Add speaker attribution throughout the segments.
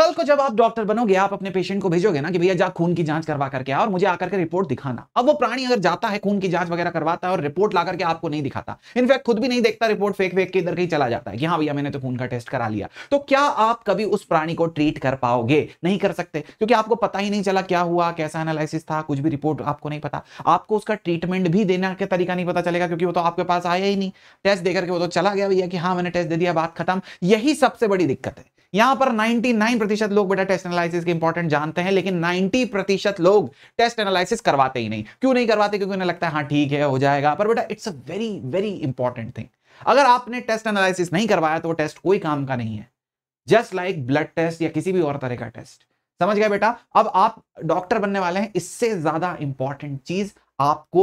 Speaker 1: कल को जब आप डॉक्टर बनोगे आप अपने पेशेंट को भेजोगे ना कि भैया जा खून की जांच करवा करके आओ और मुझे आकर के रिपोर्ट दिखाना अब वो प्राणी अगर जाता है खून की जांच वगैरह करवाता है और रिपोर्ट ला करके आपको नहीं दिखाता इनफैक्ट खुद भी नहीं देखता रिपोर्ट फेक फेक के इधर कहीं चला जाता है कि हाँ भैया मैंने तो खून का टेस्ट करा लिया तो क्या आप कभी उस प्राणी को ट्रीट कर पाओगे नहीं कर सकते क्योंकि आपको पता ही नहीं चला क्या हुआ कैसा एनालिसिस था कुछ भी रिपोर्ट आपको नहीं पता आपको उसका ट्रीटमेंट भी देने का तरीका नहीं पता चलेगा क्योंकि वो तो आपके पास आया ही नहीं टेस्ट देकर के वो तो चला गया भैया कि हाँ मैंने टेस्ट दे दिया बात खत्म यही सबसे बड़ी दिक्कत है यहां पर 99 प्रतिशत लोग बेटा टेस्ट एनालिसिस के इंपॉर्टेंट जानते हैं लेकिन 90 प्रतिशत लोग टेस्ट एनालिसिस करवाते ही नहीं क्यों नहीं करवाते क्योंकि उन्हें लगता है हाँ ठीक है हो जाएगा पर बेटा it's a very very important thing अगर आपने टेस्ट एनालिसिस नहीं करवाया तो वो टेस्ट कोई काम का नहीं है जस्ट लाइक ब्लड टेस्ट या किसी भी और तरह का टेस्ट समझ गया बेटा अब आप डॉक्टर बनने वाले हैं इससे ज्यादा इंपॉर्टेंट चीज आपको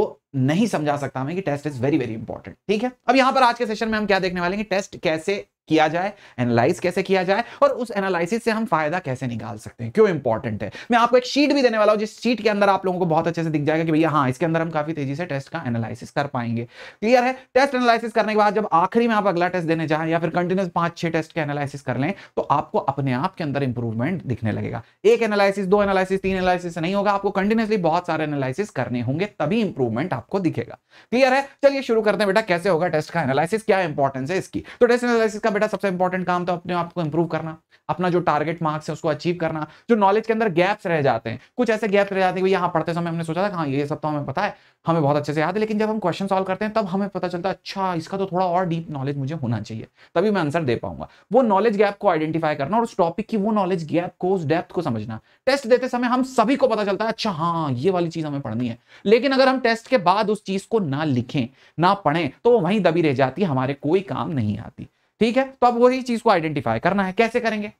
Speaker 1: नहीं समझा सकता मैं कि test is very very important ठीक है अब यहां पर आज के सेशन में हम क्या देखने वाले हैं कि टेस्ट कैसे किया जाए एनालाइज कैसे किया जाए और उस एनालिस से हम फायदा कैसे निकाल सकते हैं क्यों इंपॉर्टेंट है मैं आपको एक शीट भी देने वाला हूं जिस शीट के अंदर आप लोगों को बहुत अच्छे से दिख जाएगा कि भैया हाँ इसके अंदर हम काफी तेजी से टेस्ट का एनालिसिस कर पाएंगे क्लियर है टेस्ट एनालिसिस करने के बाद जब आखिरी में आप अगला टेस्ट देने जाए या फिर कंटिन्यूस पांच छह टेस्ट के एनालिसिस कर लें तो आपको अपने आप के अंदर इंप्रूवमेंट दिखने लगेगा एक एनालिसिस दो एनालिसिस तीन एनालिसिस नहीं होगा आपको कंटिन्यूसली बहुत सारे एनालिसिस करने होंगे तभी इंप्रूवमेंट आपको दिखेगा क्लियर है चलिए शुरू करते हैं बेटा कैसे होगा टेस्ट का एनालिसिस क्या इंपॉर्टेंस है इसकी तो टेस्ट एनालिसिस का बेटा सबसे इंपॉर्टेंट काम तो अपने आप को इंप्रूव करना अपना जो टारगेट मार्क्स है उसको अचीव करना जो नॉलेज के अंदर गैप्स रह जाते हैं कुछ ऐसे गैप रह जाते हैं भाई यहाँ पढ़ते समय हमने सोचा था हाँ ये सब तो हमें पता है हमें बहुत अच्छे से याद है लेकिन जब हम क्वेश्चन सॉल्व करते हैं तब हमें पता चलता है अच्छा इसका तो थोड़ा और डीप नॉलेज मुझे होना चाहिए तभी मैं आंसर दे पाऊंगा वो नॉलेज गैप को आइडेंटिफाई करना और उस टॉपिक की वो नॉलेज गैप को उस डेप्थ को समझना टेस्ट देते समय हम सभी को पता चलता है अच्छा हाँ ये वाली चीज हमें पढ़नी है लेकिन अगर हम टेस्ट के बाद उस चीज को ना लिखें ना पढ़ें तो वहीं दबी रह जाती हमारे कोई काम नहीं आती ठीक है तो अब वही चीज को आइडेंटिफाई करना है कैसे करेंगे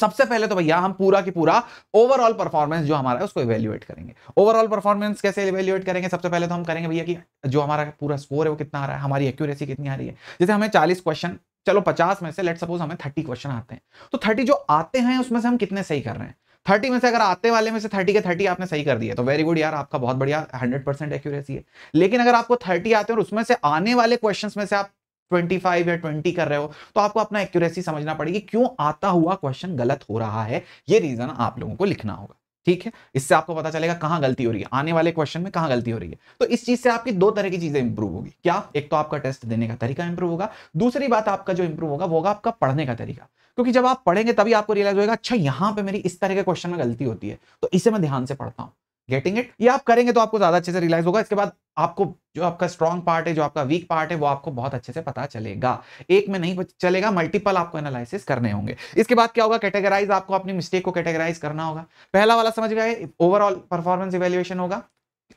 Speaker 1: सबसे पहले तो भैया हम पूरा की पूरा ओवरऑल परफॉर्मेंस जो हमारा है उसको इवेल्युएट करेंगे ओवरऑल परफॉर्मेंस कैसे इवेल्युएट करेंगे सबसे पहले तो हम करेंगे भैया कि जो हमारा पूरा स्कोर है वो कितना आ रहा है हमारी एक्यूरेसी कितनी आ रही है जैसे हमें चालीस क्वेश्चन चलो पचास में से लेट सपोज हमें थर्टी क्वेश्चन आते हैं तो थर्टी जो आते हैं उसमें से हम कितने सही कर रहे हैं थर्टी में से अगर आते वाले में से थर्टी के थर्टी आपने सही कर दिया तो वेरी गुड यार आपका बहुत बढ़िया हंड्रेड परसेंट एक्यूरेसी है लेकिन अगर आपको थर्टी आते हैं और उसमें से आने वाले क्वेश्चंस में से आप 25 या 20 कर रहे हो तो आपको अपना एक्यूरेसी समझना पड़ेगी क्यों आता हुआ क्वेश्चन गलत हो रहा है ये रीजन आप लोगों को लिखना होगा ठीक है इससे आपको पता चलेगा कहां गलती हो रही है आने वाले क्वेश्चन में कहां गलती हो रही है तो इस चीज से आपकी दो तरह की चीजें इंप्रूव होगी क्या एक तो आपका टेस्ट देने का तरीका इंप्रूव होगा दूसरी बात आपका जो इंप्रूव होगा वो होगा आपका पढ़ने का तरीका क्योंकि जब आप पढ़ेंगे तभी आपको रियलाइज होगा अच्छा यहां पे मेरी इस तरह के क्वेश्चन में गलती होती है तो इसे मैं ध्यान से पढ़ता हूं गेटिंग इट ये आप करेंगे तो आपको ज्यादा अच्छे से रिलाइज होगा इसके बाद आपको जो आपका स्ट्रॉन्ग पार्ट है जो आपका वीक पार्ट है वो आपको बहुत अच्छे से पता चलेगा एक में नहीं चलेगा मल्टीपल आपको एनालिसिस करने होंगे इसके बाद क्या होगा कैटेगराइज आपको अपनी मिस्टेक को कैटेगराइज करना होगा पहला वाला समझ गया ओवरऑल परफॉर्मेंस इवेल्युएशन होगा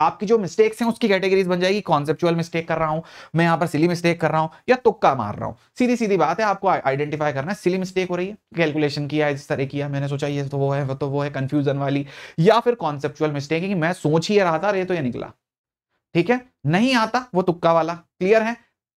Speaker 1: आपकी जो मिस्टेक्स हैं उसकी कैटेगरीज बन जाएगी कॉन्सेप्चुअल मिस्टेक कर रहा हूं मैं यहां पर सिली मिस्टेक कर रहा हूं या तुक्का मार रहा हूं सीधी सीधी बात है आपको आइडेंटिफाई करना है सिली मिस्टेक हो रही है कैलकुलेशन किया है इस तरह किया मैंने सोचा ये तो वो है वो तो वो है कंफ्यूजन वाली या फिर कॉन्सेप्चुअल मिस्टेक है कि मैं सोच ही रहा था रे तो ये निकला ठीक है नहीं आता वो तुक्का वाला क्लियर है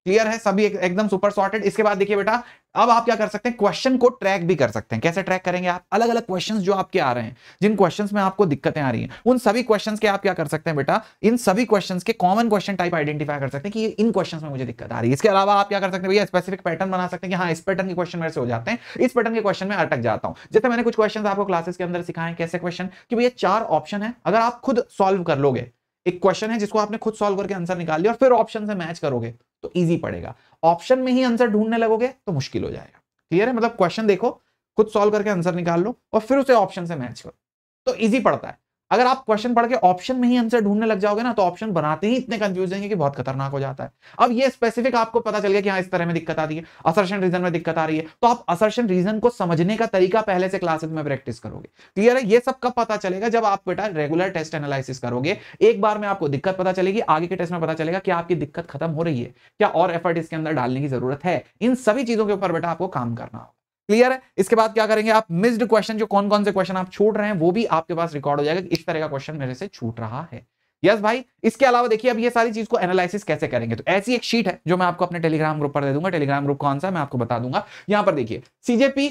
Speaker 1: क्लियर है सभी एकदम सुपर सॉर्टेड इसके बाद देखिए बेटा अब आप क्या कर सकते हैं क्वेश्चन को ट्रैक भी कर सकते हैं कैसे ट्रैक करेंगे आप अलग अलग क्वेश्चंस जो आपके आ रहे हैं जिन क्वेश्चंस में आपको दिक्कतें आ रही हैं उन सभी क्वेश्चंस के आप क्या कर सकते हैं बेटा इन सभी क्वेश्चंस के कॉमन क्वेश्चन टाइप आइडेंटिफाई कर सकते हैं कि इन क्वेश्चन में मुझे दिक्कत आ रही है इसके अलावा आप क्या कर सकते हैं भैया स्पेसिफिक पैटर्न बना सकते हैं कि हाँ इस पैटर्न के क्वेश्चन मेरे से हो जाते हैं इस पैटर्न के क्वेश्चन में अटक जाता हूँ जैसे मैंने कुछ क्वेश्चन आपको क्लासेस के अंदर सिखाए कैसे क्वेश्चन की भैया चार ऑप्शन है अगर आप खुद सॉल्व कर लोगे एक क्वेश्चन है जिसको आपने खुद सॉल्व करके आंसर निकाल लिया और फिर ऑप्शन से मैच करोगे तो ईजी पड़ेगा ऑप्शन में ही आंसर ढूंढने लगोगे तो मुश्किल हो जाएगा क्लियर है मतलब क्वेश्चन देखो खुद सॉल्व करके आंसर निकाल लो और फिर उसे ऑप्शन से मैच करो तो ईजी पड़ता है अगर आप क्वेश्चन पढ़ के ऑप्शन में ही आंसर ढूंढने लग जाओगे ना तो ऑप्शन बनाते ही इतने कंफ्यूज है कि बहुत खतरनाक हो जाता है अब ये स्पेसिफिक आपको पता चल गया कि हाँ इस तरह में दिक्कत आती है असर्शन रीजन में दिक्कत आ रही है तो आप असर्शन रीजन को समझने का तरीका पहले से क्लासेज में प्रैक्टिस करोगे क्लियर है ये सब कब पता चलेगा जब आप बेटा रेगुलर टेस्ट एनालिसिस करोगे एक बार में आपको दिक्कत पता चलेगी आगे के टेस्ट में पता चलेगा कि आपकी दिक्कत खत्म हो रही है क्या और एफर्ट इसके अंदर डालने की जरूरत है इन सभी चीजों के ऊपर बेटा आपको काम करना होगा क्लियर है इसके बाद क्या करेंगे आप मिस्ड क्वेश्चन जो कौन कौन से क्वेश्चन आप छूट रहे हैं वो भी आपके पास रिकॉर्ड हो जाएगा इस तरह का क्वेश्चन मेरे से छूट रहा है यस भाई इसके अलावा देखिए अब ये सारी चीज को एनालिसिस कैसे करेंगे तो ऐसी एक शीट है जो मैं आपको अपने टेलीग्राम ग्रुप पर दे दूंगा टेलीग्राम ग्रुप कौन सा मैं आपको बता दूंगा यहां पर देखिए CJP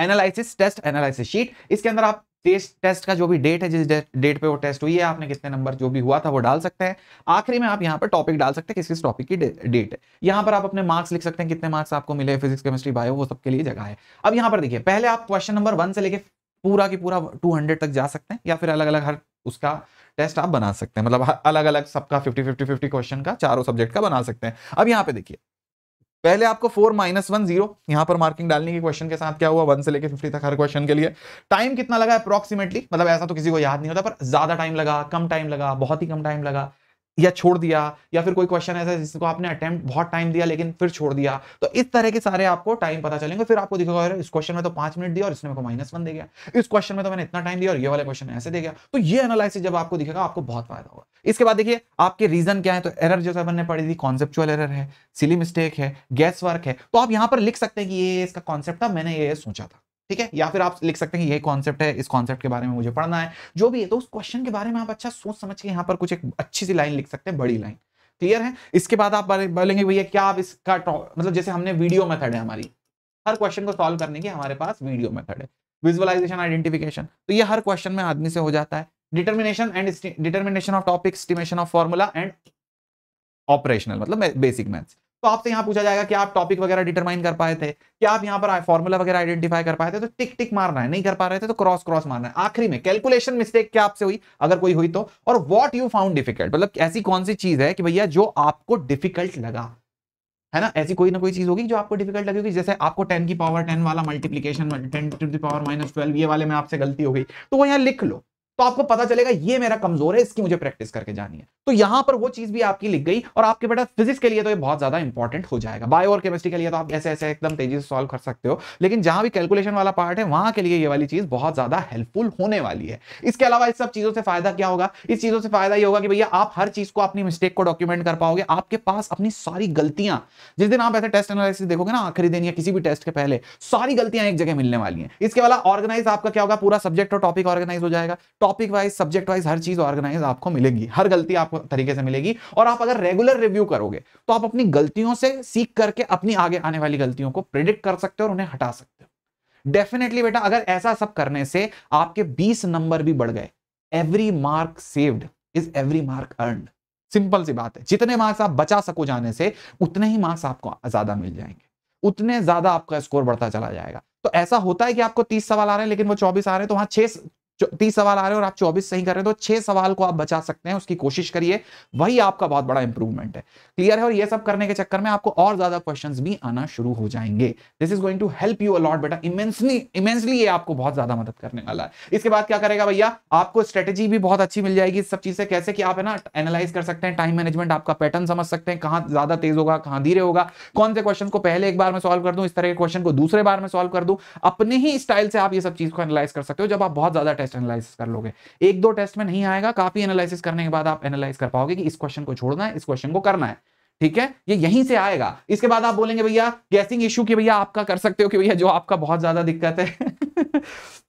Speaker 1: analysis test analysis sheet इसके अंदर आप टेस्ट टेस्ट का जो भी डेट है जिस डेट पे वो टेस्ट हुई है आपने कितने नंबर जो भी हुआ था वो डाल सकते हैं आखिरी में आप यहाँ पर टॉपिक डाल सकते हैं किस किस टॉपिक की डेट है यहाँ पर आप अपने मार्क्स लिख सकते हैं कितने मार्क्स आपको मिले फिजिक्स केमिस्ट्री बायो वो सबके लिए जगह है अब यहाँ पर देखिए पहले आप क्वेश्चन नंबर वन से लेके पूरा की पूरा टू हंड्रेड तक जा सकते हैं या फिर अलग अलग हर उसका टेस्ट आप बना सकते हैं मतलब अलग अलग सबका फिफ्टी फिफ्टी फिफ्टी क्वेश्चन का चारों सब्जेक्ट का बना सकते हैं अब यहाँ पे देखिए पहले आपको फोर माइनस वन जीरो यहां पर मार्किंग डालने की क्वेश्चन के साथ क्या हुआ वन से लेकर फिफ्टी तक हर क्वेश्चन के लिए टाइम कितना लगा अप्रोक्सीमेटली मतलब ऐसा तो किसी को याद नहीं होता पर ज्यादा टाइम लगा कम टाइम लगा बहुत ही कम टाइम लगा या छोड़ दिया या फिर कोई क्वेश्चन ऐसा जिसको आपने अटेम्प्ट बहुत टाइम दिया लेकिन फिर छोड़ दिया तो इस तरह के सारे आपको टाइम पता चलेंगे फिर आपको दिखेगा अरे इस क्वेश्चन में तो पांच मिनट दिया और इसने मेरे को माइनस वन दे गया इस क्वेश्चन में तो मैंने इतना टाइम दिया और ये वाला क्वेश्चन ऐसे दे गया तो ये एनालिसिस जब आपको दिखेगा आपको बहुत फायदा होगा इसके बाद देखिए आपके रीजन क्या है तो एरर जो मैंने पढ़ी थी कॉन्सेप्चुअल एरर है सिली मिस्टेक है गैस वर्क है तो आप यहाँ पर लिख सकते हैं कि ये इसका कॉन्सेप्ट था मैंने ये सोचा था ठीक है या फिर आप लिख सकते हैं ये कॉन्सेप्ट है इस कॉन्सेप्ट के बारे में मुझे पढ़ना है जो भी है तो उस क्वेश्चन के बारे में आप अच्छा सोच समझ के यहाँ पर कुछ एक अच्छी सी लाइन लिख सकते हैं बड़ी लाइन क्लियर है इसके बाद आप बोलेंगे भैया क्या आप इसका मतलब जैसे हमने वीडियो मेथड है हमारी हर क्वेश्चन को सॉल्व करने की हमारे पास वीडियो मेथड है विजुअलाइजेशन आइडेंटिफिकेशन तो ये हर क्वेश्चन में आदमी से हो जाता है determination and determination of topic estimation of formula and operational मतलब बेसिक मैथ्स तो आपसे यहाँ पूछा जाएगा कि आप टॉपिक वगैरह डिटरमाइन कर पाए थे कि आप यहाँ पर फॉर्मूला वगैरह आइडेंटिफाई कर पाए थे तो टिक टिक मारना है नहीं कर पा रहे थे तो क्रॉस क्रॉस मारना है आखिरी में कैलकुलेशन मिस्टेक क्या आपसे हुई अगर कोई हुई तो और वॉट यू फाउंड डिफिकल्ट मतलब ऐसी कौन सी चीज है कि भैया जो आपको डिफिकल्ट लगा है ना ऐसी कोई ना कोई चीज होगी जो आपको डिफिकल्ट लगेगी जैसे आपको टेन की पावर टेन वाला multiplication ten to power minus twelve ये वाले में आपसे गलती हो गई तो वो यहाँ लिख लो तो आपको पता चलेगा ये मेरा कमजोर है इसकी मुझे प्रैक्टिस करके जानी है तो यहां पर वो चीज भी आपकी लिख गई और आपके बेटा फिजिक्स के लिए तो ये बहुत ज्यादा इंपॉर्टेंट हो जाएगा बायो और केमिस्ट्री के लिए तो आप ऐसे ऐसे एकदम तेजी से सॉल्व कर सकते हो लेकिन जहां भी कैलकुलेशन वाला पार्ट है वहां के लिए ये वाली चीज बहुत ज्यादा हेल्पफुल होने वाली है इसके अलावा इस सब चीजों से फायदा क्या होगा इस चीजों से फायदा ये होगा कि भैया आप हर चीज को अपनी मिस्टेक को डॉक्यूमेंट कर पाओगे आपके पास अपनी सारी गलतियां जिस दिन आप ऐसे टेस्ट एनालिसिस देखोगे ना आखिरी दिन या किसी भी टेस्ट के पहले सारी गलतियां एक जगह मिलने वाली है इसके अलावा ऑर्गेनाइज आपका क्या होगा पूरा सब्जेक्ट और टॉपिक ऑर्गेनाइज हो जाएगा टॉपिक वाइज सब्जेक्ट वाइज हर चीज ऑर्गेनाइज आपको मिलेगी हर गलती आपको तरीके से मिलेगी और आप अगर रेगुलर रिव्यू करोगे तो आप अपनी गलतियों से सीख करके अपनी आगे आने वाली गलतियों को प्रिडिक्ट कर सकते हो और उन्हें हटा सकते हो डेफिनेटली बेटा अगर ऐसा सब करने से आपके बीस नंबर भी बढ़ गए every mark saved is every mark earn simple सी बात है जितने मार्क्स आप बचा सको जाने से उतने ही मार्क्स आपको ज्यादा मिल जाएंगे उतने ज्यादा आपका स्कोर बढ़ता चला जाएगा तो ऐसा होता है कि आपको तीस सवाल आ रहे हैं लेकिन वो चौबीस आ रहे हैं तो वहां छह तीस सवाल आ रहे हैं और आप चौबीस सही कर रहे हैं तो छह सवाल को आप बचा सकते हैं उसकी कोशिश करिए वही आपका बहुत बड़ा इंप्रूवमेंट है क्लियर है और ये सब करने के चक्कर में आपको और ज्यादा क्वेश्चन भी आना शुरू हो जाएंगे this is going to help you a lot बेटा इमेंसली इमेंसली ये आपको बहुत ज्यादा मदद करने वाला है इसके बाद क्या करेगा भैया आपको स्ट्रेटेजी भी बहुत अच्छी मिल जाएगी सब चीज से कैसे कि आप है ना एनालाइज कर सकते हैं टाइम मैनेजमेंट आपका पैटर्न समझ सकते हैं कहां ज्यादा तेज होगा कहां धीरे होगा कौन से क्वेश्चन को पहले एक बार में सॉल्व कर दूं इस तरह के क्वेश्चन को दूसरे बार में सॉल्व कर दू अपने ही स्टाइल से आप ये सब चीज को एनालाइज कर सकते हो जब आप बहुत ज्यादा टेस्ट एनालिसिस कर लोगे एक दो टेस्ट में नहीं आएगा काफी एनालिसिस करने के बाद आप एनालाइज कर पाओगे कि इस क्वेश्चन को छोड़ना है इस क्वेश्चन को करना है ठीक है ये यहीं से आएगा इसके बाद आप बोलेंगे भैया गैसिंग इश्यू की भैया आपका कर सकते हो कि भैया जो आपका बहुत ज्यादा दिक्कत है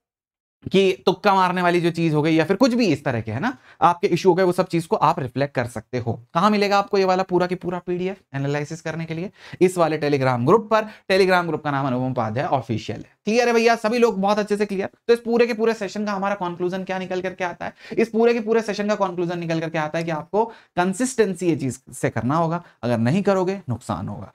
Speaker 1: कि तुक्का मारने वाली जो चीज हो गई या फिर कुछ भी इस तरह के है ना आपके इशू हो गए वो सब चीज को आप रिफ्लेक्ट कर सकते हो कहां मिलेगा आपको ये वाला पूरा की पूरा पीडीएफ एनालिसिस करने के लिए इस वाले टेलीग्राम ग्रुप पर टेलीग्राम ग्रुप का नाम अनुपम उपाध्याय ऑफिशियल है क्लियर है भैया सभी लोग बहुत अच्छे से क्लियर तो इस पूरे के पूरे सेशन का हमारा कॉन्क्लूजन क्या निकल करके आता है इस पूरे के पूरे सेशन का कॉन्क्लूजन निकल करके आता है कि आपको कंसिस्टेंसी ये चीज से करना होगा अगर नहीं करोगे नुकसान होगा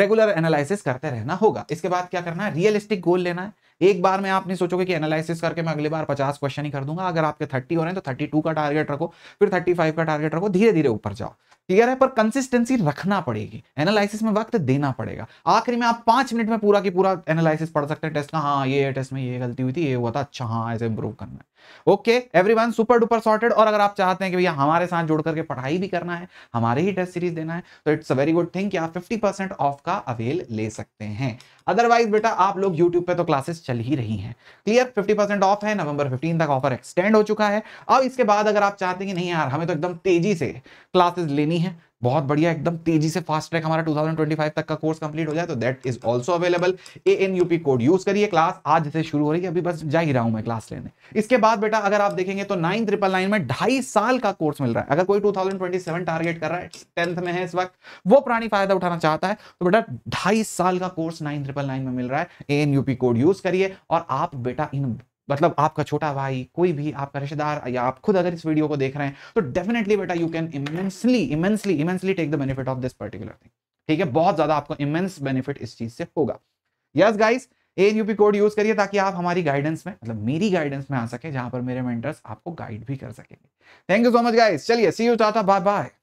Speaker 1: रेगुलर एनालिसिस करते रहना होगा इसके बाद क्या करना है रियलिस्टिक गोल लेना है एक बार में आप नहीं सोचोगे कि एनालिसिस करके मैं अगली बार पचास क्वेश्चन ही कर दूंगा अगर आपके थर्टी हो रहे हैं तो थर्टी का टारगेट रखो फिर थर्टी का टारगेट रखो धीरे धीरे ऊपर जाओ क्लियर है पर कंसिस्टेंसी रखना पड़ेगी एनालिसिस में वक्त देना पड़ेगा आखिरी में आप पांच मिनट में पूरा की पूरा एनालिसिस पढ़ सकते हैं टेस्ट का हाँ ये टेस्ट में ये गलती हुई थी ये हुआ था अच्छा हाँ ऐसे इंप्रूव करना है okay everyone super duper sorted और अगर आप चाहते हैं कि भैया हमारे साथ जुड़ करके पढ़ाई भी करना है हमारे ही टेस्ट सीरीज देना है तो it's a very good thing कि आप 50% ऑफ का अवेल ले सकते हैं अदरवाइज बेटा आप लोग यूट्यूब पे तो क्लासेस चल ही रही हैं क्लियर 50% परसेंट ऑफ है नवंबर 15 तक ऑफर एक्सटेंड हो चुका है अब इसके बाद अगर आप चाहते हैं कि नहीं यार हमें तो एकदम तेजी से क्लासेस लेनी है बहुत बढ़िया एकदम तेजी से फास्ट ट्रैक हमारा 2025 तक का कोर्स कंप्लीट हो जाए तो that is also available A N UP code use करिए क्लास आज से शुरू हो रही है अभी बस जा ही रहा हूं मैं क्लास लेने इसके बाद बेटा अगर आप देखेंगे तो नाइन ट्रिपल नाइन में ढाई साल का कोर्स मिल रहा है अगर कोई टू टारगेट कर रहा है टेंथ में है इस वक्त वो पुरानी फायदा उठाना चाहता है तो बेटा ढाई साल का कोर्स नाइन में मिल रहा है A N UP code use करिए और आप बेटा इन मतलब आपका छोटा भाई कोई भी आपका रिश्तेदार या आप खुद अगर इस वीडियो को देख रहे हैं तो डेफिनेटली बेटा you can immensely immensely immensely take the benefit of this particular thing ठीक है बहुत ज्यादा आपको इमेंस बेनिफिट इस चीज से होगा yes guys N UP code use करिए ताकि आप हमारी गाइडेंस में मतलब मेरी गाइडेंस में आ सके जहां पर मेरे मेंटर्स आपको गाइड भी कर सकेंगे thank you so much guys चलिए सी यू चाहता बाय बाय